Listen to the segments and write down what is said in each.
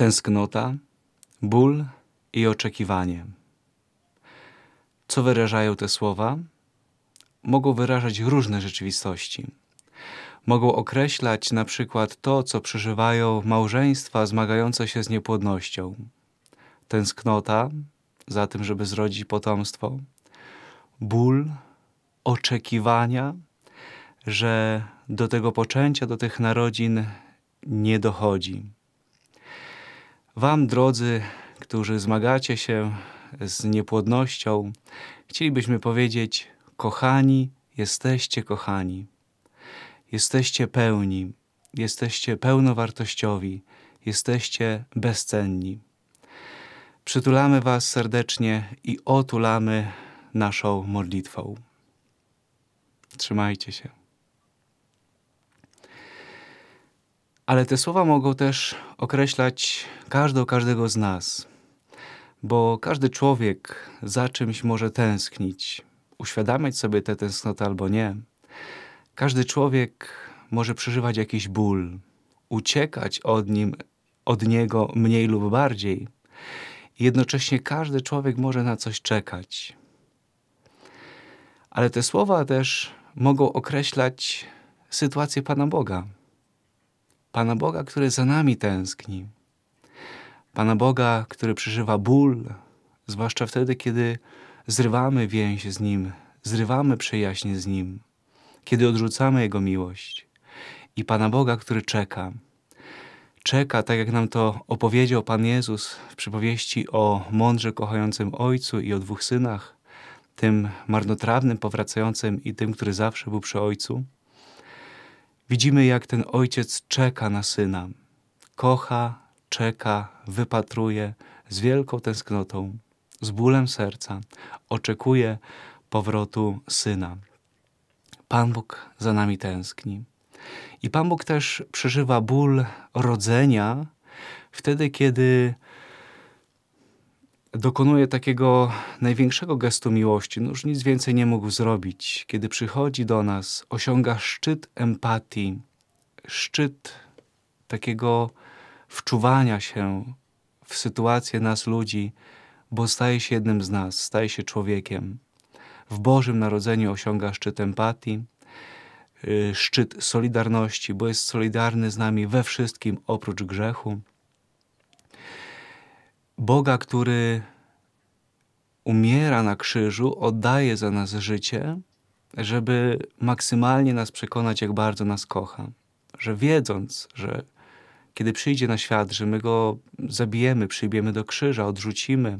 tęsknota, ból i oczekiwanie. Co wyrażają te słowa? Mogą wyrażać różne rzeczywistości. Mogą określać na przykład to, co przeżywają małżeństwa zmagające się z niepłodnością. Tęsknota za tym, żeby zrodzić potomstwo, ból, oczekiwania, że do tego poczęcia, do tych narodzin nie dochodzi. Wam, drodzy, którzy zmagacie się z niepłodnością, chcielibyśmy powiedzieć: Kochani, jesteście kochani, jesteście pełni, jesteście pełnowartościowi, jesteście bezcenni. Przytulamy Was serdecznie i otulamy naszą modlitwą. Trzymajcie się. Ale te słowa mogą też określać każdą, każdego z nas, bo każdy człowiek za czymś może tęsknić, uświadamiać sobie tę tęsknotę albo nie. Każdy człowiek może przeżywać jakiś ból, uciekać od nim, od niego mniej lub bardziej. Jednocześnie każdy człowiek może na coś czekać. Ale te słowa też mogą określać sytuację Pana Boga Pana Boga, który za nami tęskni. Pana Boga, który przeżywa ból, zwłaszcza wtedy, kiedy zrywamy więź z Nim, zrywamy przyjaźń z Nim, kiedy odrzucamy Jego miłość. I Pana Boga, który czeka. Czeka, tak jak nam to opowiedział Pan Jezus w przypowieści o mądrze kochającym Ojcu i o dwóch synach, tym marnotrawnym, powracającym i tym, który zawsze był przy Ojcu. Widzimy, jak ten ojciec czeka na syna. Kocha, czeka, wypatruje z wielką tęsknotą, z bólem serca. Oczekuje powrotu syna. Pan Bóg za nami tęskni. I Pan Bóg też przeżywa ból rodzenia wtedy, kiedy dokonuje takiego największego gestu miłości. No już nic więcej nie mógł zrobić. Kiedy przychodzi do nas, osiąga szczyt empatii, szczyt takiego wczuwania się w sytuację nas ludzi, bo staje się jednym z nas, staje się człowiekiem. W Bożym Narodzeniu osiąga szczyt empatii, y, szczyt solidarności, bo jest solidarny z nami we wszystkim oprócz grzechu. Boga, który umiera na krzyżu, oddaje za nas życie, żeby maksymalnie nas przekonać, jak bardzo nas kocha. Że wiedząc, że kiedy przyjdzie na świat, że my go zabijemy, przybijemy do krzyża, odrzucimy,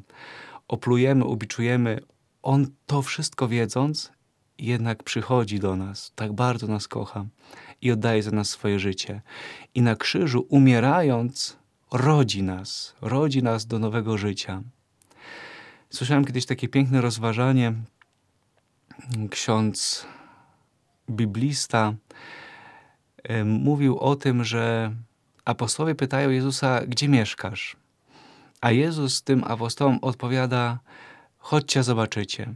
oplujemy, ubiczujemy, on to wszystko wiedząc, jednak przychodzi do nas, tak bardzo nas kocha i oddaje za nas swoje życie. I na krzyżu, umierając, rodzi nas, rodzi nas do nowego życia. Słyszałem kiedyś takie piękne rozważanie. Ksiądz biblista mówił o tym, że apostołowie pytają Jezusa, gdzie mieszkasz? A Jezus tym apostołom odpowiada, chodźcie, zobaczycie.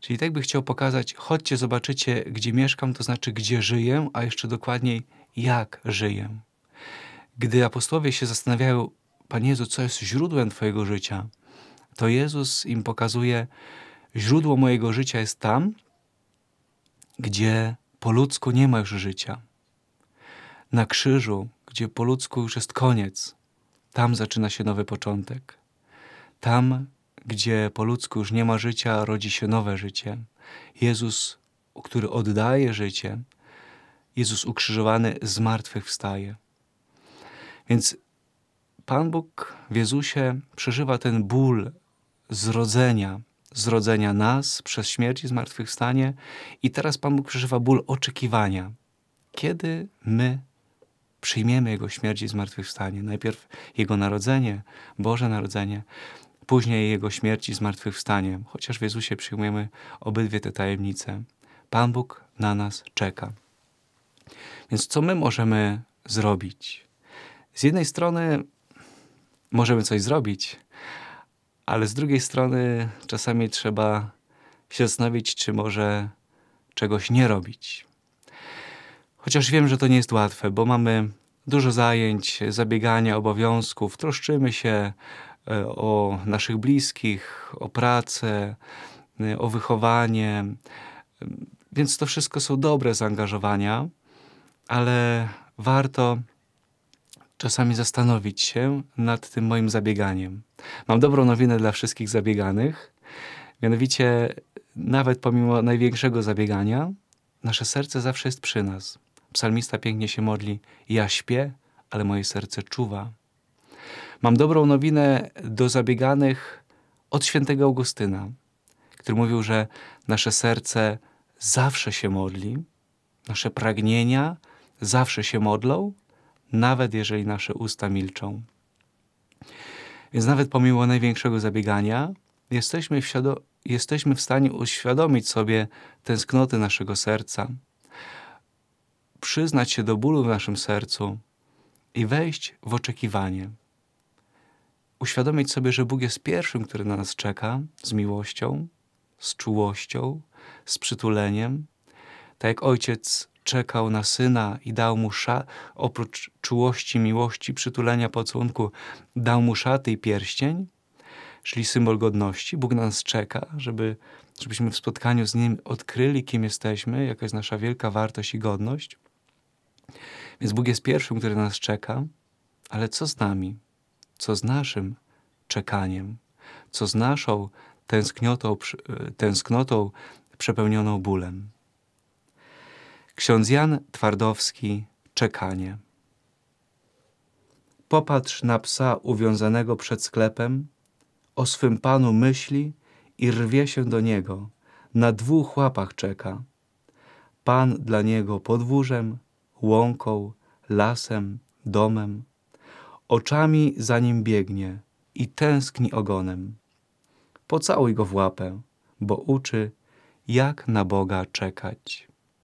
Czyli tak by chciał pokazać, chodźcie, zobaczycie, gdzie mieszkam, to znaczy, gdzie żyję, a jeszcze dokładniej, jak żyję. Gdy apostowie się zastanawiają, Panie Jezu, co jest źródłem Twojego życia, to Jezus im pokazuje, źródło mojego życia jest tam, gdzie po ludzku nie ma już życia. Na krzyżu, gdzie po ludzku już jest koniec, tam zaczyna się nowy początek. Tam, gdzie po ludzku już nie ma życia, rodzi się nowe życie. Jezus, który oddaje życie, Jezus ukrzyżowany z martwych wstaje. Więc Pan Bóg w Jezusie przeżywa ten ból zrodzenia, zrodzenia nas przez śmierć i zmartwychwstanie. I teraz Pan Bóg przeżywa ból oczekiwania. Kiedy my przyjmiemy Jego śmierć i zmartwychwstanie? Najpierw Jego narodzenie, Boże Narodzenie, później Jego śmierć i zmartwychwstanie. Chociaż w Jezusie przyjmujemy obydwie te tajemnice. Pan Bóg na nas czeka. Więc co my możemy zrobić? z jednej strony możemy coś zrobić, ale z drugiej strony czasami trzeba się zastanowić, czy może czegoś nie robić. Chociaż wiem, że to nie jest łatwe, bo mamy dużo zajęć, zabiegania, obowiązków, troszczymy się e, o naszych bliskich, o pracę, e, o wychowanie. Więc to wszystko są dobre zaangażowania, ale warto czasami zastanowić się nad tym moim zabieganiem. Mam dobrą nowinę dla wszystkich zabieganych, mianowicie nawet pomimo największego zabiegania, nasze serce zawsze jest przy nas. Psalmista pięknie się modli: Ja śpię, ale moje serce czuwa. Mam dobrą nowinę do zabieganych od świętego Augustyna, który mówił, że nasze serce zawsze się modli, nasze pragnienia zawsze się modlą, nawet jeżeli nasze usta milczą. Więc nawet pomimo największego zabiegania, jesteśmy w, jesteśmy w stanie uświadomić sobie tęsknoty naszego serca, przyznać się do bólu w naszym sercu i wejść w oczekiwanie. Uświadomić sobie, że Bóg jest pierwszym, który na nas czeka z miłością, z czułością, z przytuleniem. Tak jak ojciec czekał na syna i dał mu sza, oprócz czułości, miłości, przytulenia, pocłonku, dał mu szaty i pierścień, czyli symbol godności. Bóg nas czeka, żeby, żebyśmy w spotkaniu z Nim odkryli, kim jesteśmy, jaka jest nasza wielka wartość i godność. Więc Bóg jest pierwszym, który nas czeka, ale co z nami? Co z naszym czekaniem? Co z naszą tęsknotą, e, tęsknotą przepełnioną bólem? Ksiądz Jan Twardowski Czekanie Popatrz na psa uwiązanego przed sklepem, o swym panu myśli i rwie się do niego, na dwóch łapach czeka. Pan dla niego podwórzem, łąką, lasem, domem. Oczami za nim biegnie i tęskni ogonem. Pocałuj go w łapę, bo uczy, jak na Boga czekać.